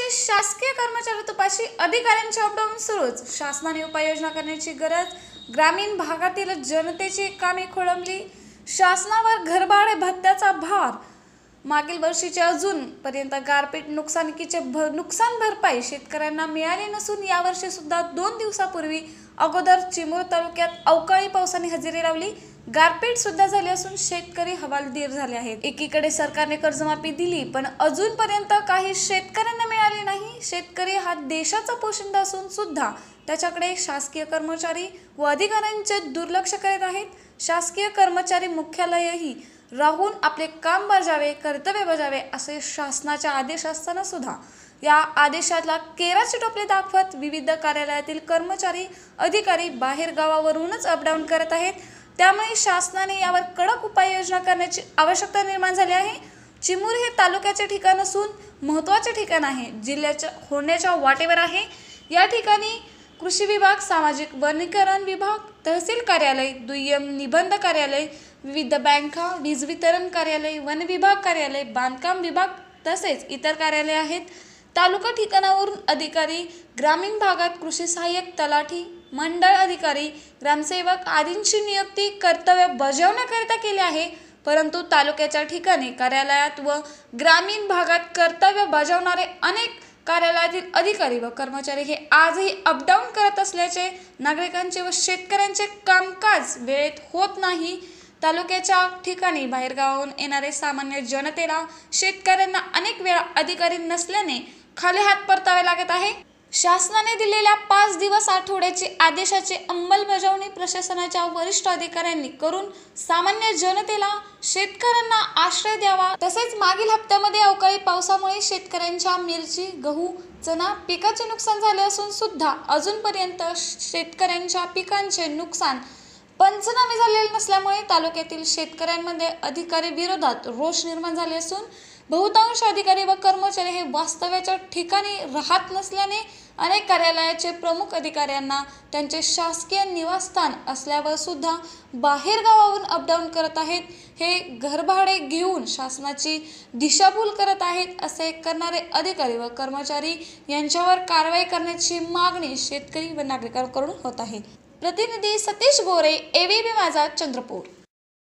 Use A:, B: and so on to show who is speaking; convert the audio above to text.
A: अक्षरशः शासकीय कर्मचारी तुपाशी अधिकाऱ्यांचे अपडाऊन सुरूच शासनाने उपाययोजना करण्याची गरज ग्रामीण भागातील जनतेची कामे खोळंबली शासनावर घरभाडे भत्त्याचा भार मागील वर्षीचे अजून पर्यंत गारपीट नुकसानकीचे भर नुकसान भरपाई शेतकऱ्यांना मिळाली नसून यावर्षी सुद्धा दोन दिवसापूर्वी अगोदर चिमूर तालुक्यात अवकाळी पावसाने हजेरी लावली गारपीट सुद्धा झाली असून शेतकरी हवालदीर झाले आहेत एकीकडे सरकारने कर्जमाफी दिली पण अजूनपर्यंत काही शेतकऱ्यांना मिळाली नाही शेतकरी हा देशाचा पोशिंदा असून सुद्धा त्याच्याकडे शासकीय कर्मचारी व अधिकाऱ्यांचे दुर्लक्ष करीत आहेत शासकीय कर्मचारी मुख्यालयही राहून आपले काम बजावे कर्तव्य बजावे असे शासनाच्या आदेश असताना सुद्धा या आदेशाला केराचे टोपले दाखवत विविध कार्यालयातील कर्मचारी अधिकारी बाहेर गावावरूनच अपडाऊन करत आहेत त्यामुळे शासनाने यावर कडक उपाययोजना करण्याची आवश्यकता निर्माण झाली आहे चिमूर हे तालुक्याचे ठिकाण असून महत्त्वाचे ठिकाण आहे जिल्ह्याच्या होण्याच्या वाटेवर आहे या ठिकाणी कृषी विभाग सामाजिक वनीकरण विभाग तहसील कार्यालय दुय्यम निबंध कार्यालय विविध बँका वीज वितरण कार्यालय वन विभाग कार्यालय बांधकाम विभाग तसेच इतर कार्यालय आहेत तालुका ठिकाणावरून अधिकारी ग्रामीण भागात कृषी सहाय्यक तलाठी मंडळ अधिकारी ग्रामसेवक आदींची नियुक्ती कर्तव्य बजावण्याकरिता केले आहे परंतु तालुक्याच्या ठिकाणी कार्यालयात व ग्रामीण भागात कर्तव्य बजावणारे अनेक कार्यालयातील अधिकारी व कर्मचारी हे आजही अपडाऊन करत असल्याचे नागरिकांचे व शेतकऱ्यांचे कामकाज वेळेत होत नाही तालुक्याच्या ठिकाणी बाहेरगावाहून येणारे सामान्य जनतेला शेतकऱ्यांना अनेक वेळा अधिकारी नसल्याने खाली हात परतावे लागत आहे शासनाने दिलेल्या पाच दिवस आठवड्याची आदेशाची अंमलबजावणी प्रशासनाच्या वरिष्ठ अधिकाऱ्यांनी करून सामान्य जनतेला शेतकऱ्यांना आश्रय द्यावा तसेच मागील हप्त्यामध्ये अवकाळी पावसामुळे शेतकऱ्यांच्या मिरची गहू चना पिकाचे नुकसान झाले असून सुद्धा अजूनपर्यंत शेतकऱ्यांच्या पिकांचे नुकसान पंचनामे झालेले नसल्यामुळे तालुक्यातील शेतकऱ्यांमध्ये अधिकारी विरोधात रोष निर्माण झाले असून बहुतांश अधिकारी व कर्मचारी हे वास्तव्याच्या ठिकाणी राहत नसल्याने अनेक कार्यालयाचे प्रमुख अधिकाऱ्यांना त्यांचे शासकीय निवासस्थान असल्यावर सुद्धा गावावरून अपडाऊन करत आहेत हे घरभाडे घेऊन शासनाची दिशाभूल करत आहेत असे करणारे अधिकारी व कर्मचारी यांच्यावर कारवाई करण्याची मागणी शेतकरी व नागरिकांकडून होत आहे प्रतिनिधी सतीश गोरे एव्हीबी माझा चंद्रपूर